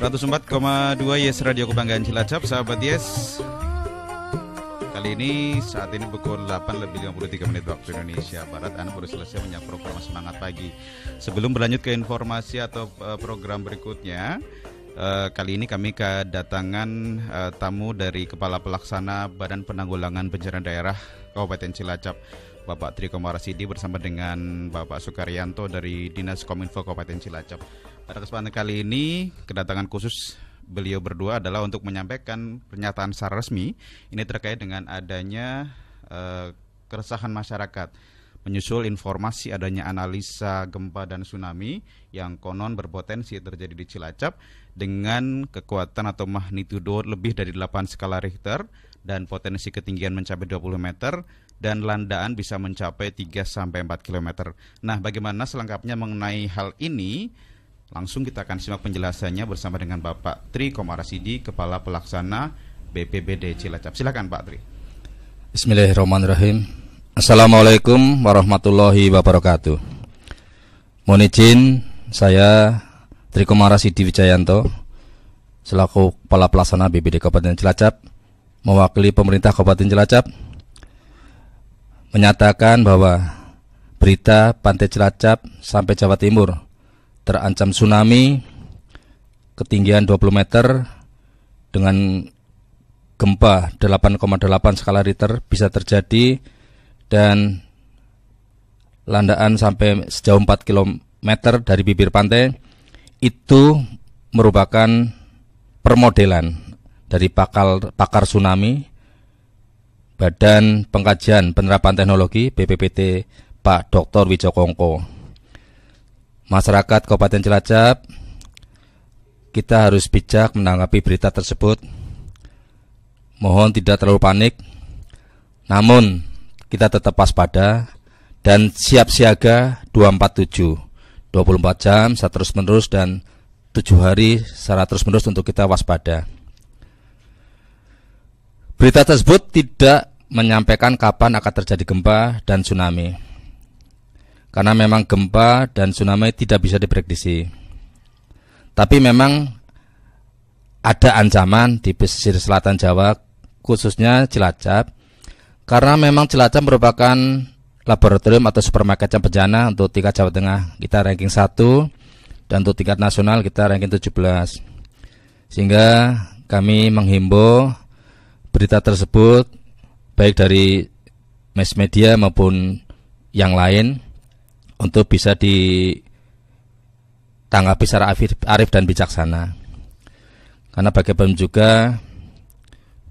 104,2 Yes Radio Kebanggaan Cilacap Sahabat Yes Kali ini saat ini pukul 8 lebih 53 menit waktu Indonesia Barat Anda baru selesai menyiapkan program Semangat Pagi Sebelum berlanjut ke informasi atau eh, program berikutnya eh, kali ini kami kedatangan eh, tamu dari Kepala Pelaksana Badan Penanggulangan Bencana Daerah Kabupaten Cilacap, Bapak Tri Sidi bersama dengan Bapak Sukaryanto dari Dinas Kominfo Kabupaten Cilacap. Pada kesempatan kali ini kedatangan khusus beliau berdua adalah untuk menyampaikan pernyataan secara resmi ini terkait dengan adanya eh, keresahan masyarakat menyusul informasi adanya analisa gempa dan tsunami yang konon berpotensi terjadi di Cilacap dengan kekuatan atau magnitudo lebih dari 8 skala Richter dan potensi ketinggian mencapai 20 meter dan landaan bisa mencapai 3 sampai 4 km. Nah, bagaimana selengkapnya mengenai hal ini? Langsung kita akan simak penjelasannya bersama dengan Bapak Tri Komarasidi, Kepala Pelaksana BPBD Cilacap. Silakan Pak Tri. Bismillahirrahmanirrahim. Assalamualaikum warahmatullahi wabarakatuh. Mohon izin, saya Tri Komarasidi Wijayanto, selaku Kepala Pelaksana BPBD Kabupaten Cilacap, mewakili pemerintah Kabupaten Cilacap, menyatakan bahwa berita Pantai Cilacap sampai Jawa Timur terancam tsunami ketinggian 20 meter dengan gempa 8,8 skala Richter bisa terjadi dan landaan sampai sejauh 4 km dari bibir pantai itu merupakan permodelan dari pakar, pakar tsunami Badan Pengkajian Penerapan Teknologi BPPT Pak Dr. Wijokongko. Masyarakat Kabupaten Cilacap kita harus bijak menanggapi berita tersebut. Mohon tidak terlalu panik. Namun kita tetap waspada dan siap siaga 247 24 jam saat terus menerus dan 7 hari secara terus menerus untuk kita waspada. Berita tersebut tidak menyampaikan kapan akan terjadi gempa dan tsunami karena memang gempa dan tsunami tidak bisa diprediksi. Tapi memang ada ancaman di pesisir selatan Jawa, khususnya Cilacap, karena memang Cilacap merupakan laboratorium atau supermarket yang bencana untuk tingkat Jawa Tengah kita ranking 1 dan untuk tingkat nasional kita ranking 17. Sehingga kami menghimbau berita tersebut baik dari mass media maupun yang lain untuk bisa ditanggapi secara arif, dan bijaksana. Karena bagaimana juga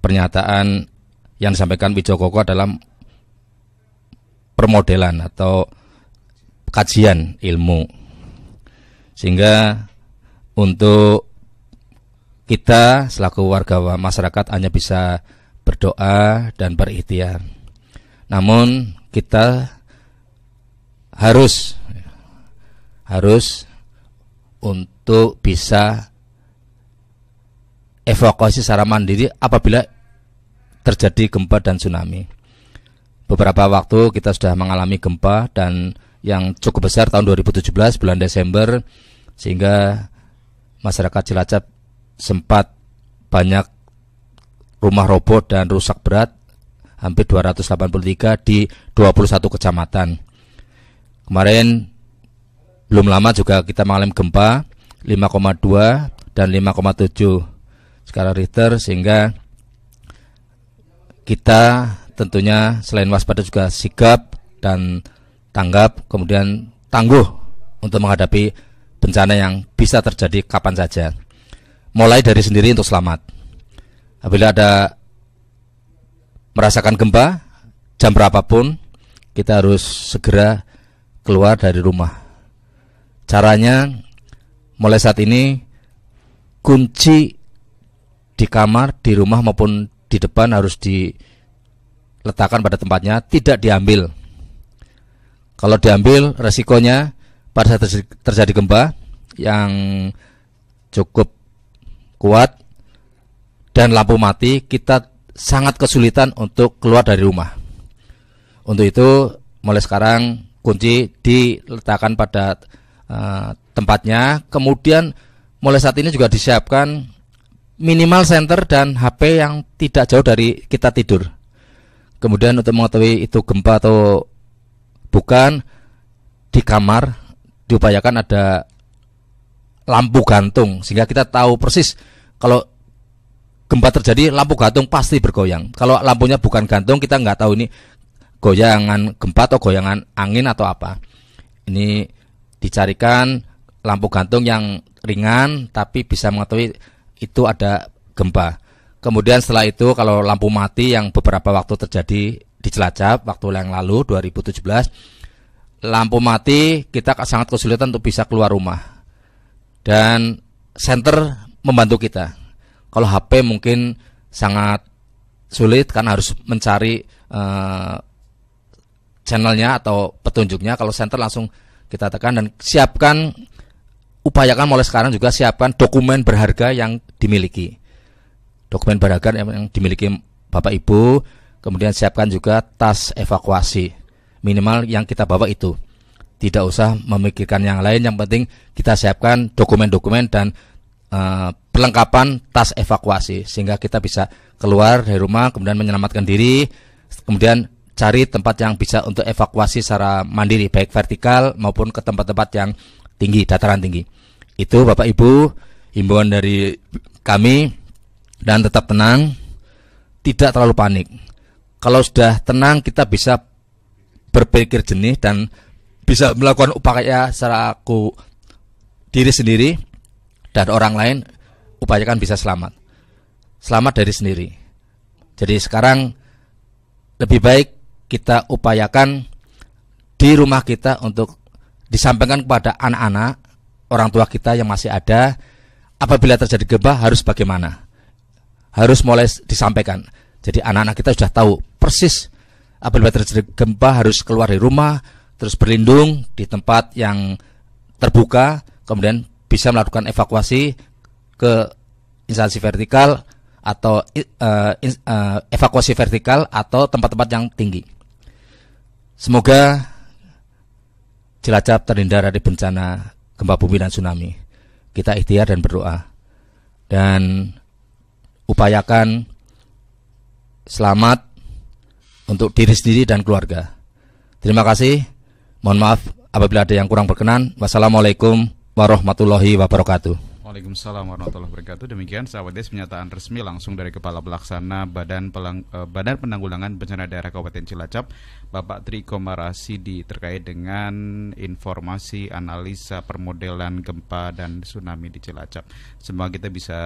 pernyataan yang disampaikan Wijokoko dalam permodelan atau kajian ilmu. Sehingga untuk kita selaku warga masyarakat hanya bisa berdoa dan berikhtiar. Namun kita harus harus untuk bisa evakuasi secara mandiri apabila terjadi gempa dan tsunami. Beberapa waktu kita sudah mengalami gempa dan yang cukup besar tahun 2017 bulan Desember sehingga masyarakat Cilacap sempat banyak rumah roboh dan rusak berat hampir 283 di 21 kecamatan. Kemarin belum lama juga kita mengalami gempa 5,2 dan 5,7 skala Richter sehingga kita tentunya selain waspada juga sigap dan tanggap kemudian tangguh untuk menghadapi bencana yang bisa terjadi kapan saja. Mulai dari sendiri untuk selamat. Apabila ada merasakan gempa jam berapapun kita harus segera keluar dari rumah. Caranya mulai saat ini kunci di kamar, di rumah maupun di depan harus diletakkan pada tempatnya, tidak diambil. Kalau diambil resikonya pada saat terjadi gempa yang cukup kuat dan lampu mati, kita sangat kesulitan untuk keluar dari rumah. Untuk itu mulai sekarang kunci diletakkan pada uh, tempatnya. Kemudian mulai saat ini juga disiapkan minimal senter dan HP yang tidak jauh dari kita tidur. Kemudian untuk mengetahui itu gempa atau bukan di kamar diupayakan ada lampu gantung sehingga kita tahu persis kalau gempa terjadi lampu gantung pasti bergoyang. Kalau lampunya bukan gantung kita nggak tahu ini goyangan gempa atau goyangan angin atau apa. Ini dicarikan lampu gantung yang ringan tapi bisa mengetahui itu ada gempa. Kemudian setelah itu kalau lampu mati yang beberapa waktu terjadi di Celacap waktu yang lalu 2017 lampu mati kita sangat kesulitan untuk bisa keluar rumah. Dan center membantu kita. Kalau HP mungkin sangat sulit karena harus mencari eh, channelnya atau petunjuknya kalau center langsung kita tekan dan siapkan upayakan mulai sekarang juga siapkan dokumen berharga yang dimiliki dokumen berharga yang, dimiliki bapak ibu kemudian siapkan juga tas evakuasi minimal yang kita bawa itu tidak usah memikirkan yang lain yang penting kita siapkan dokumen-dokumen dan uh, perlengkapan tas evakuasi sehingga kita bisa keluar dari rumah kemudian menyelamatkan diri kemudian cari tempat yang bisa untuk evakuasi secara mandiri baik vertikal maupun ke tempat-tempat yang tinggi dataran tinggi itu Bapak Ibu himbauan dari kami dan tetap tenang tidak terlalu panik kalau sudah tenang kita bisa berpikir jernih dan bisa melakukan upaya secara aku diri sendiri dan orang lain upayakan bisa selamat selamat dari sendiri jadi sekarang lebih baik kita upayakan di rumah kita untuk disampaikan kepada anak-anak, orang tua kita yang masih ada, apabila terjadi gempa harus bagaimana? Harus mulai disampaikan. Jadi anak-anak kita sudah tahu persis apabila terjadi gempa harus keluar dari rumah, terus berlindung di tempat yang terbuka, kemudian bisa melakukan evakuasi ke instansi vertikal atau uh, uh, evakuasi vertikal atau tempat-tempat yang tinggi. Semoga Cilacap terhindar dari bencana gempa bumi dan tsunami. Kita ikhtiar dan berdoa dan upayakan selamat untuk diri sendiri dan keluarga. Terima kasih. Mohon maaf apabila ada yang kurang berkenan. Wassalamualaikum warahmatullahi wabarakatuh. Waalaikumsalam warahmatullahi wabarakatuh. Demikian sahabat Des pernyataan resmi langsung dari Kepala Pelaksana Badan Pelang, eh, Badan Penanggulangan Bencana Daerah Kabupaten Cilacap, Bapak Tri di terkait dengan informasi analisa permodelan gempa dan tsunami di Cilacap. Semoga kita bisa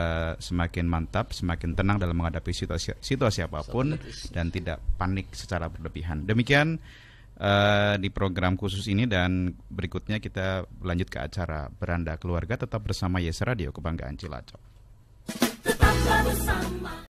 semakin mantap, semakin tenang dalam menghadapi situasi situasi apapun dan tidak panik secara berlebihan. Demikian Eh, di program khusus ini dan berikutnya kita lanjut ke acara Beranda Keluarga tetap bersama Yes Radio Kebanggaan Cilacap. Tetaplah bersama.